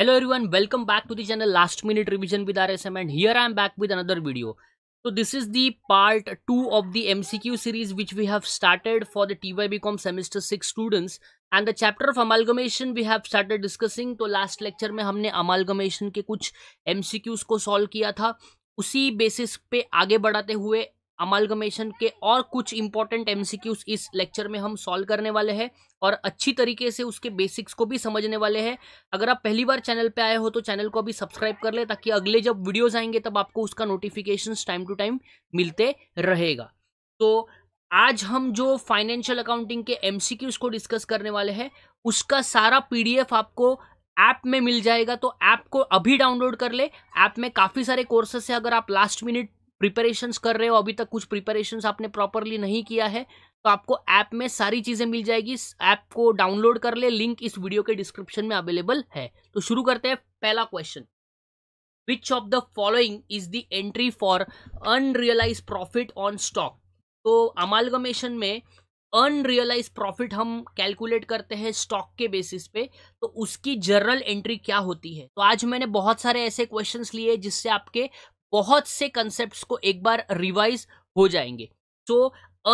Hello everyone welcome back to the channel last minute revision with R S M and here I am back with another video तो this is the part two of the M C Q series which we have started for the T Y B Com semester six students and the chapter of amalgamation we have started discussing तो last lecture में हमने amalgamation के कुछ M को solve किया था उसी basis पे आगे बढ़ाते हुए अमालगमेशन के और कुछ इंपॉर्टेंट एम इस लेक्चर में हम सॉल्व करने वाले हैं और अच्छी तरीके से उसके बेसिक्स को भी समझने वाले हैं अगर आप पहली बार चैनल पे आए हो तो चैनल को अभी सब्सक्राइब कर ले ताकि अगले जब वीडियोज आएंगे तब आपको उसका नोटिफिकेशन टाइम टू टाइम मिलते रहेगा तो आज हम जो फाइनेंशियल अकाउंटिंग के एम को डिस्कस करने वाले हैं उसका सारा पी आपको ऐप में मिल जाएगा तो ऐप को अभी डाउनलोड कर ले ऐप में काफ़ी सारे कोर्सेस है अगर आप लास्ट मिनट प्रिपरेशंस कर रहे हो अभी तक कुछ प्रिपरेशंस आपने प्रॉपरली नहीं किया है तो आपको ऐप में सारी चीज़ें मिल जाएगी ऐप को डाउनलोड कर ले लिंक इस वीडियो के डिस्क्रिप्शन में अवेलेबल है तो शुरू करते हैं पहला question which of the following is the entry for unrealise profit on stock तो अमालगमेशन में अनरियलाइज प्रॉफिट हम कैलकुलेट करते हैं स्टॉक के बेसिस पे तो उसकी जर्नल एंट्री क्या होती है तो आज मैंने बहुत सारे ऐसे क्वेश्चंस लिए जिससे आपके बहुत से कंसेप्ट को एक बार रिवाइज हो जाएंगे सो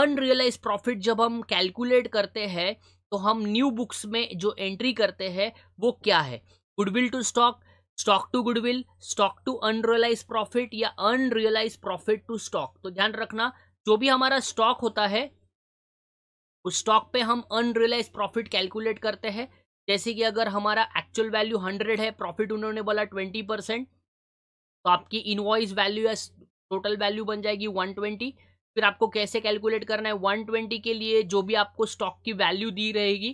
अनरियलाइज प्रॉफिट जब हम कैलकुलेट करते हैं तो हम न्यू बुक्स में जो एंट्री करते हैं वो क्या है goodwill to stock stock to goodwill stock to unrealise profit या अनरियलाइज प्रॉफिट टू स्टॉक तो ध्यान रखना जो भी हमारा स्टॉक होता है उस स्टॉक पे हम अनरियलाइज प्रॉफिट कैलकुलेट करते हैं जैसे कि अगर हमारा एक्चुअल वैल्यू हंड्रेड है प्रॉफिट उन्होंने बोला ट्वेंटी परसेंट तो आपकी इनवॉइस वैल्यू या टोटल वैल्यू बन जाएगी वन ट्वेंटी फिर आपको कैसे कैलकुलेट करना है वन ट्वेंटी के लिए जो भी आपको स्टॉक की वैल्यू दी रहेगी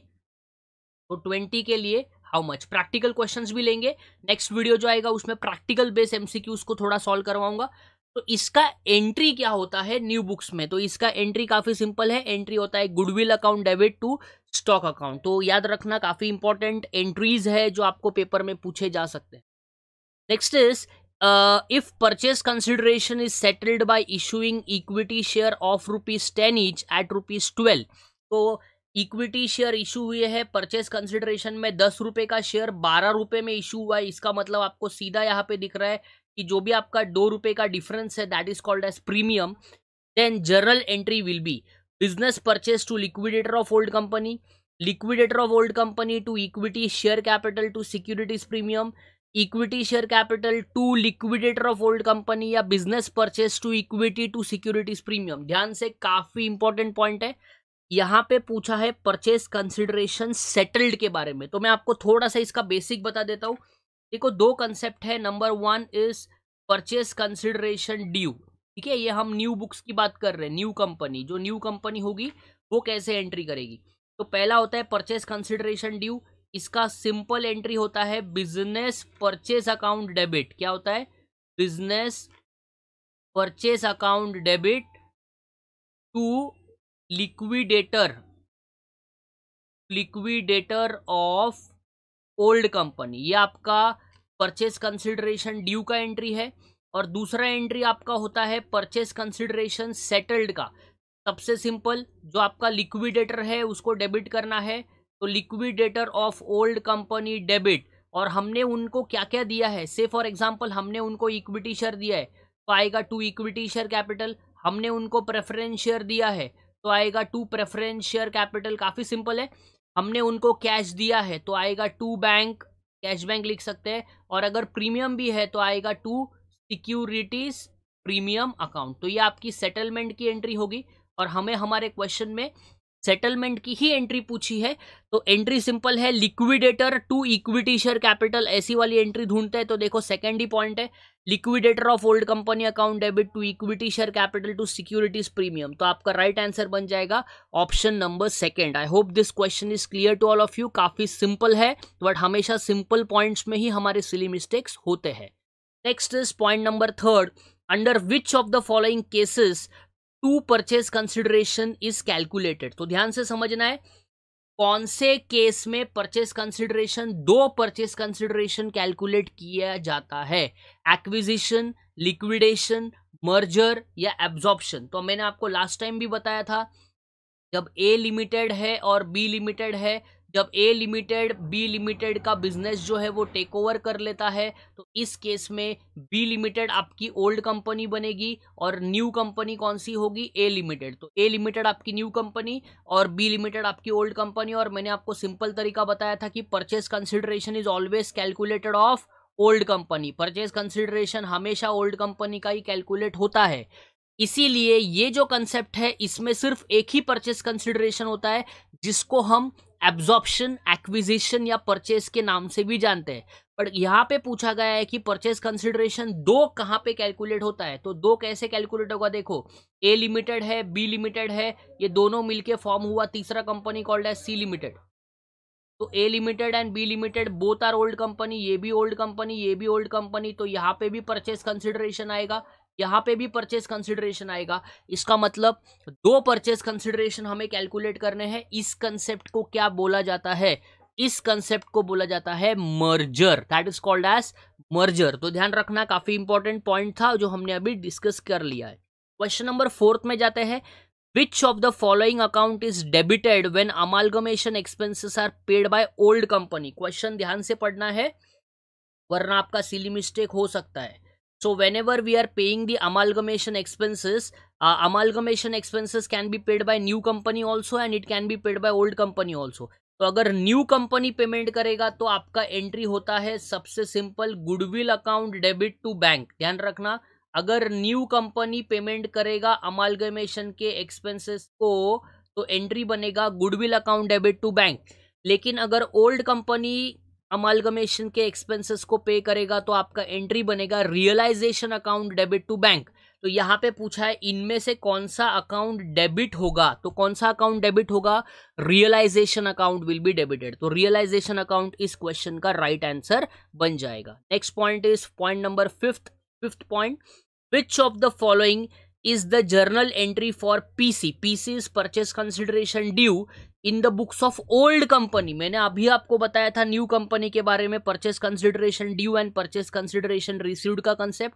तो ट्वेंटी के लिए हाउ मच प्रैक्टिकल क्वेश्चंस भी लेंगे नेक्स्ट वीडियो जो आएगा उसमें प्रैक्टिकल बेस एमसीक्यूज को थोड़ा सॉल्व करवाऊंगा तो इसका एंट्री क्या होता है न्यू बुक्स में तो इसका एंट्री काफ़ी सिंपल है एंट्री होता है goodwill account debit to stock account तो याद रखना काफ़ी इंपॉर्टेंट एंट्रीज है जो आपको पेपर में पूछे जा सकते हैं next is if purchase consideration is settled by issuing equity share of rupees ten each at rupees twelve तो इक्विटी शेयर इशू हुए है परचेज कंसिडरेशन में दस रुपये का शेयर बारह रुपये में इशू हुआ है इसका मतलब आपको सीधा यहाँ पे दिख रहा है कि जो भी आपका दो रुपये का डिफरेंस है that is called as premium then general entry will be business purchase to liquidator of old company liquidator of old company to equity share capital to securities premium equity share capital to liquidator of old company या business purchase to equity to securities premium ध्यान से काफी important point है यहाँ पे पूछा है purchase consideration settled के बारे में तो मैं आपको थोड़ा सा इसका बेसिक बता देता हूँ देखो दो कंसेप्ट है number one is purchase consideration due ठीक है ये हम न्यू बुक्स की बात कर रहे हैं न्यू कंपनी जो न्यू कंपनी होगी वो कैसे एंट्री करेगी तो पहला होता है परचेस कंसिडरेशन ड्यू इसका सिंपल एंट्री होता है बिजनेस परचेस अकाउंट डेबिट क्या होता है business purchase account debit to liquidator liquidator of old company ये आपका परचेस कंसिडरेशन ड्यू का एंट्री है और दूसरा एंट्री आपका होता है परचेस कंसिडरेशन सेटल्ड का सबसे सिंपल जो आपका लिक्विडेटर है उसको डेबिट करना है तो liquidator of old company debit और हमने उनको क्या क्या दिया है से फॉर एग्जाम्पल हमने उनको इक्विटी शेयर दिया है तो आएगा टू इक्विटी शेयर कैपिटल हमने उनको प्रेफरेंस शेयर दिया है तो आएगा टू प्रेफरेंस शेयर कैपिटल काफ़ी सिंपल है हमने उनको कैश दिया है तो आएगा टू बैंक कैश बैंक लिख सकते हैं और अगर प्रीमियम भी है तो आएगा टू सिक्योरिटीज प्रीमियम अकाउंट तो ये आपकी सेटलमेंट की एंट्री होगी और हमें हमारे क्वेश्चन में सेटलमेंट की ही एंट्री पूछी है तो एंट्री सिंपल है liquidator to equity share capital ऐसी वाली एंट्री ढूंढते हैं तो देखो सेकेंड ही पॉइंट है liquidator of old company account debit to equity share capital to securities premium तो आपका राइट right आंसर बन जाएगा option number second I hope this question is clear to all of you काफी simple है but हमेशा simple points में ही हमारे सिली मिस्टेक्स होते हैं next is point number third under which of the following cases to purchase consideration is calculated तो ध्यान से समझना है कौन से केस में परचेज कंसिडरेशन दो परचेज कंसिडरेशन कैलकुलेट किया जाता है एक्विजिशन लिक्विडेशन मर्जर या एब्जॉर्प्शन तो मैंने आपको लास्ट टाइम भी बताया था जब ए लिमिटेड है और बी लिमिटेड है जब ए लिमिटेड बी लिमिटेड का बिजनेस जो है वो टेक ओवर कर लेता है तो इस केस में बी लिमिटेड आपकी ओल्ड कंपनी बनेगी और न्यू कंपनी कौन सी होगी ए लिमिटेड तो ए लिमिटेड आपकी न्यू कंपनी और बी लिमिटेड आपकी ओल्ड कंपनी और मैंने आपको सिंपल तरीका बताया था कि purchase consideration is always calculated of old company purchase consideration हमेशा ओल्ड कंपनी का ही कैलकुलेट होता है इसीलिए ये जो कंसेप्ट है इसमें सिर्फ एक ही परचेस कंसिडरेशन होता है जिसको हम एब्जॉर्प्शन एक्विजिशन या परचेस के नाम से भी जानते हैं पर यहाँ पे पूछा गया है कि परचेस कंसिडरेशन दो कहाँ पे कैलकुलेट होता है तो दो कैसे कैलकुलेट होगा देखो ए लिमिटेड है बी लिमिटेड है ये दोनों मिलके फॉर्म हुआ तीसरा कंपनी कॉल्ड है सी लिमिटेड तो A limited and B limited both are old company ये भी ओल्ड कंपनी ये भी ओल्ड कंपनी तो यहाँ पे भी परचेस कंसिडरेशन आएगा यहाँ पे भी परचेज कंसिडरेशन आएगा इसका मतलब दो परचेज कंसिडरेशन हमें कैलकुलेट करने हैं इस कंसेप्ट को क्या बोला जाता है इस कंसेप्ट को बोला जाता है merger that is called as merger तो ध्यान रखना काफी इंपॉर्टेंट पॉइंट था जो हमने अभी डिस्कस कर लिया है क्वेश्चन नंबर फोर्थ में जाते हैं which of the following account is debited when amalgamation expenses are paid by old company question ध्यान से पढ़ना है वरना आपका सिली मिस्टेक हो सकता है So whenever we are paying the amalgamation expenses, uh, amalgamation expenses can be paid by new company also and it can be paid by old company also. तो अगर न्यू कंपनी पेमेंट करेगा तो आपका entry होता है सबसे simple goodwill account debit to bank ध्यान रखना अगर न्यू कंपनी पेमेंट करेगा अमालगमेशन के एक्सपेंसेस को तो एंट्री बनेगा goodwill account debit to bank लेकिन अगर ओल्ड कंपनी अमालगमेशन के एक्सपेंसेस को पे करेगा तो आपका एंट्री बनेगा realisation account debit to bank तो यहाँ पे पूछा है इनमें से कौन सा अकाउंट डेबिट होगा तो कौन सा अकाउंट डेबिट होगा realisation account will be debited तो रियलाइजेशन अकाउंट इस क्वेश्चन का राइट right आंसर बन जाएगा next point is point number fifth fifth point which of the following is the journal entry for PC PC is purchase consideration due in the books of old company मैंने अभी आपको बताया था new company के बारे में purchase consideration due and purchase consideration received का concept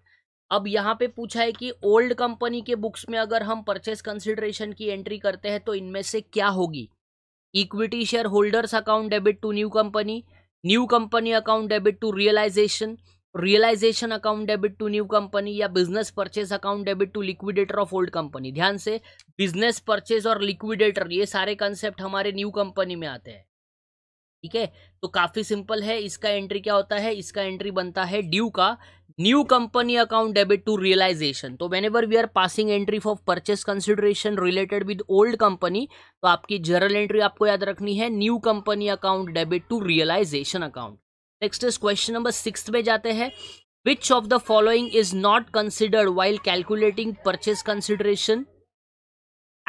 अब यहाँ पे पूछा है कि ओल्ड कंपनी के बुक्स में अगर हम परचेस कंसिडरेशन की एंट्री करते हैं तो इनमें से क्या होगी equity shareholders account debit to new company new company account debit to realisation realisation account debit to new company या business purchase account debit to liquidator of old company ध्यान से बिजनेस परचेज और liquidator ये सारे concept हमारे new company में आते हैं ठीक है तो काफी सिंपल है इसका एंट्री क्या होता है इसका एंट्री बनता है ड्यू का new company account debit to realisation तो whenever we are passing entry for purchase consideration related with old company तो आपकी जनरल एंट्री आपको याद रखनी है new company account debit to realisation account next is question number six पे जाते हैं which of the following is not considered while calculating purchase consideration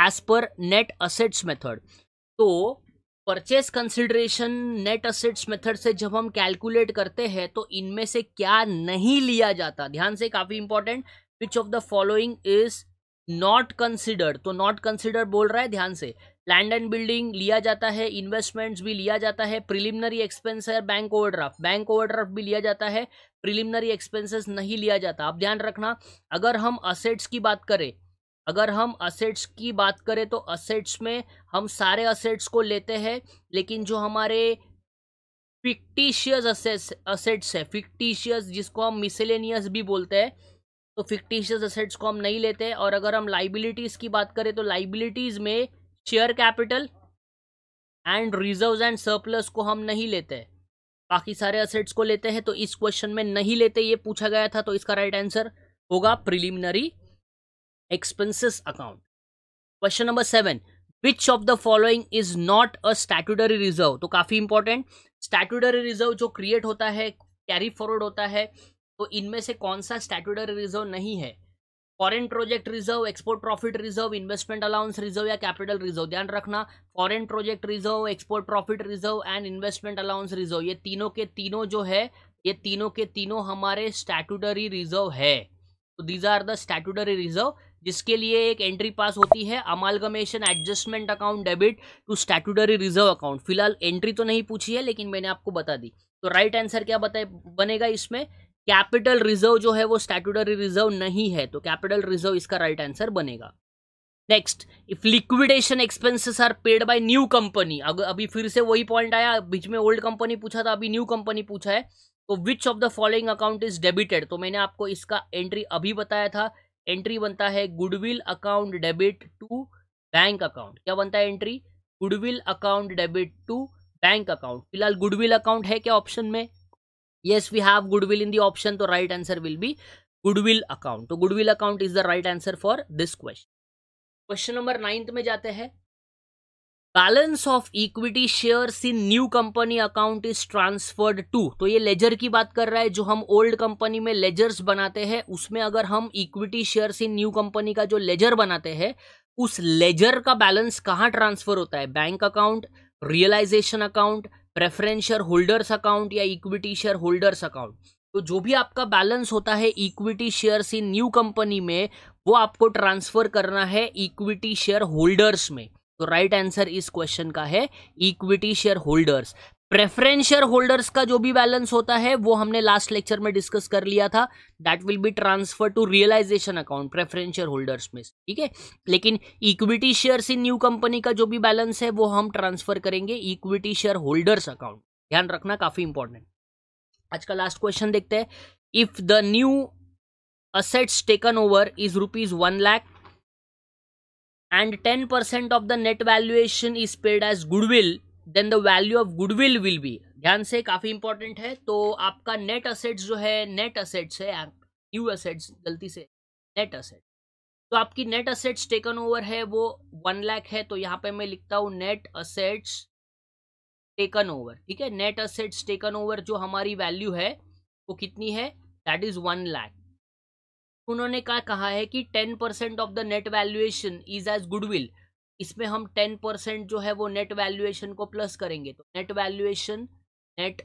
as per net assets method तो purchase consideration net assets method से जब हम calculate करते हैं तो इनमें से क्या नहीं लिया जाता ध्यान से काफी important which of the following is not considered तो नॉट कंसिडर बोल रहा है ध्यान से लैंड एंड बिल्डिंग लिया जाता है इन्वेस्टमेंट्स भी लिया जाता है प्रिलिमिनरी एक्सपेंस है बैंक ओवरड्राफ्ट बैंक ओवरड्राफ्ट भी लिया जाता है प्रिलिमिनरी एक्सपेंसेस नहीं लिया जाता आप ध्यान रखना अगर हम असेट्स की बात करें अगर हम असेट्स की बात करें तो असेट्स में हम सारे असेट्स को लेते हैं लेकिन जो हमारे फिक्टिशियस असेट्स असेट्स है फिक्टिशियस जिसको हम मिसेलेनियस भी बोलते हैं तो फिक्टिशियस असेट्स को हम नहीं लेते और अगर हम लाइबिलिटीज़ की बात करें तो लाइबिलिटीज़ में share capital and reserve and surplus को हम नहीं लेते बाकी सारे असेट्स को लेते हैं तो इस क्वेश्चन में नहीं लेते ये पूछा गया था तो इसका राइट आंसर होगा preliminary expenses account question number seven which of the following is not a statutory reserve तो काफी इंपॉर्टेंट स्टैट्यूटरी रिजर्व जो क्रिएट होता है कैरी फॉरवर्ड होता है तो इनमें से कौन सा स्टैट्यूटरी रिजर्व नहीं है foreign project reserve export profit reserve investment allowance reserve या कैपिटल रिजर्व ध्यान रखना foreign project reserve export profit reserve and investment allowance reserve ये तीनों के तीनों जो है ये तीनों के तीनों हमारे स्टैटूटरी रिजर्व है तो these are the statutory reserve जिसके लिए एक एंट्री पास होती है amalgamation adjustment account debit to statutory reserve account फिलहाल एंट्री तो नहीं पूछी है लेकिन मैंने आपको बता दी तो राइट right आंसर क्या बताए बनेगा इसमें कैपिटल रिजर्व जो है वो स्टैट्यूटरी रिजर्व नहीं है तो कैपिटल रिजर्व इसका राइट आंसर बनेगा next if liquidation expenses are paid by new company अगर अभी फिर से वही पॉइंट आया बीच में ओल्ड कंपनी पूछा था अभी न्यू कंपनी पूछा है तो which of the following account is debited तो मैंने आपको इसका एंट्री अभी बताया था एंट्री बनता है goodwill account debit to bank account क्या बनता है entry goodwill account debit to bank account फिलहाल गुडविल अकाउंट है क्या ऑप्शन में yes we have goodwill in the option so right answer will be goodwill account so goodwill account is the right answer for this question question number 9th में जाते हैं balance of equity shares in new company account is transferred to तो ये laser की बात कर रहा है जो हम ओल्ड कंपनी में लेजर्स बनाते हैं उसमें अगर हम equity shares in new company का जो लेजर बनाते हैं उस लेजर का बैलेंस कहाँ ट्रांसफर होता है bank account realisation account preference shareholders account या इक्विटी शेयर होल्डर्स अकाउंट तो जो भी आपका बैलेंस होता है equity shares in new company में वो आपको ट्रांसफर करना है इक्विटी शेयर होल्डर्स में तो राइट आंसर इस क्वेश्चन का है equity shareholders preference shareholders का जो भी बैलेंस होता है वो हमने लास्ट लेक्चर में डिस्कस कर लिया था that will be transfer to realisation account preference shareholders में ठीक है लेकिन equity shares in new company का जो भी बैलेंस है वो हम ट्रांसफर करेंगे इक्विटी शेयर होल्डर्स अकाउंट ध्यान रखना काफी इंपॉर्टेंट आज का लास्ट क्वेश्चन देखते हैं if the new assets taken over is rupees one lakh and ten percent of the net valuation is paid as goodwill then the value of goodwill will be ध्यान से काफ़ी इंपॉर्टेंट है तो आपका नेट असेट्स जो है नेट असेट्स है new assets गलती से नेट असेट तो आपकी नेट असेट्स टेकन ओवर है वो वन लाख है तो यहाँ पे मैं लिखता हूँ नेट असेट्स टेकन ओवर ठीक है नेट असेट्स टेकन ओवर जो हमारी वैल्यू है वो कितनी है दैट इज वन लाख उन्होंने क्या कहा है कि ten percent of the net valuation is as goodwill इसमें हम टेन परसेंट जो है वो नेट वैल्यूएशन को प्लस करेंगे तो नेट वैल्यूएशन नेट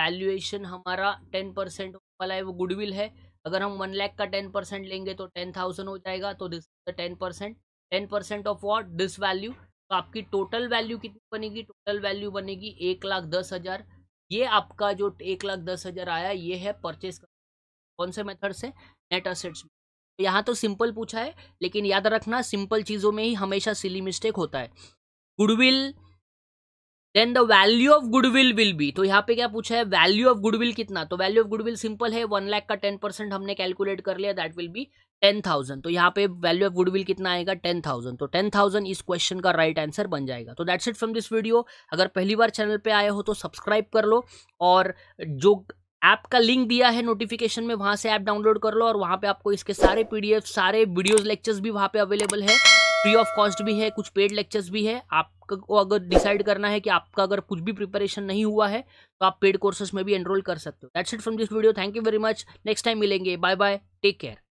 वैल्यूएशन हमारा टेन परसेंट वाला है वो गुडविल है अगर हम वन लैख का टेन परसेंट लेंगे तो टेन थाउजेंड हो जाएगा तो this ten percent ten percent of what this value तो आपकी टोटल वैल्यू कितनी बनेगी टोटल वैल्यू बनेगी एक लाख दस हज़ार ये आपका जो एक लाख दस हज़ार आया ये है परचेस कौन से मेथड से नेट असेट्स में यहाँ तो सिंपल पूछा है लेकिन याद रखना सिंपल चीज़ों में ही हमेशा सिली मिस्टेक होता है goodwill then the value of goodwill will be तो यहाँ पे क्या पूछा है वैल्यू ऑफ गुडविल कितना तो वैल्यू ऑफ गुडविल सिंपल है वन लाख का टेन परसेंट हमने कैलकुलेट कर लिया that will be ten thousand तो यहाँ पे वैल्यू ऑफ गुडविल कितना आएगा टेन थाउजेंड तो टेन थाउजेंड इस क्वेश्चन का राइट right आंसर बन जाएगा तो that's it from this video अगर पहली बार चैनल पे आए हो तो सब्सक्राइब कर लो और जो ऐप का लिंक दिया है नोटिफिकेशन में वहां से ऐप डाउनलोड कर लो और वहां पे आपको इसके सारे पीडीएफ सारे वीडियोस लेक्चर्स भी वहां पे अवेलेबल है फ्री ऑफ कॉस्ट भी है कुछ पेड लेक्चर्स भी है आपको अगर डिसाइड करना है कि आपका अगर कुछ भी प्रिपरेशन नहीं हुआ है तो आप पेड कोर्सेज में भी एनरोल कर सकते हो that's it from this video thank you very much next time मिलेंगे बाय बाय टेक केयर